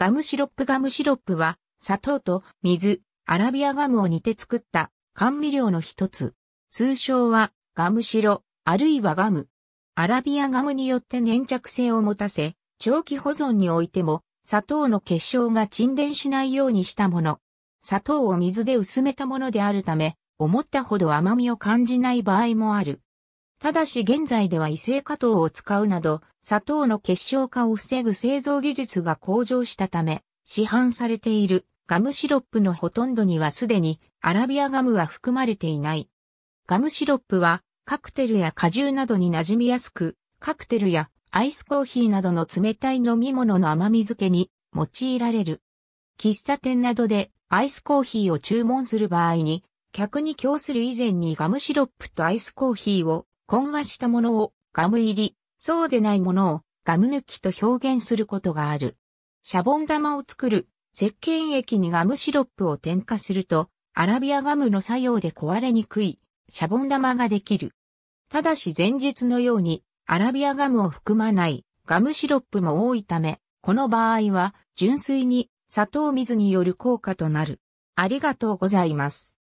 ガムシロップガムシロップは、砂糖と水、アラビアガムを煮て作った甘味料の一つ。通称はガムシロ、あるいはガム。アラビアガムによって粘着性を持たせ、長期保存においても砂糖の結晶が沈殿しないようにしたもの。砂糖を水で薄めたものであるため、思ったほど甘みを感じない場合もある。ただし現在では異性加糖を使うなど、砂糖の結晶化を防ぐ製造技術が向上したため、市販されているガムシロップのほとんどにはすでにアラビアガムは含まれていない。ガムシロップはカクテルや果汁などに馴染みやすく、カクテルやアイスコーヒーなどの冷たい飲み物の甘み付けに用いられる。喫茶店などでアイスコーヒーを注文する場合に、客に供する以前にガムシロップとアイスコーヒーを混和したものをガム入り、そうでないものをガム抜きと表現することがある。シャボン玉を作る石鹸液にガムシロップを添加すると、アラビアガムの作用で壊れにくいシャボン玉ができる。ただし前述のようにアラビアガムを含まないガムシロップも多いため、この場合は純粋に砂糖水による効果となる。ありがとうございます。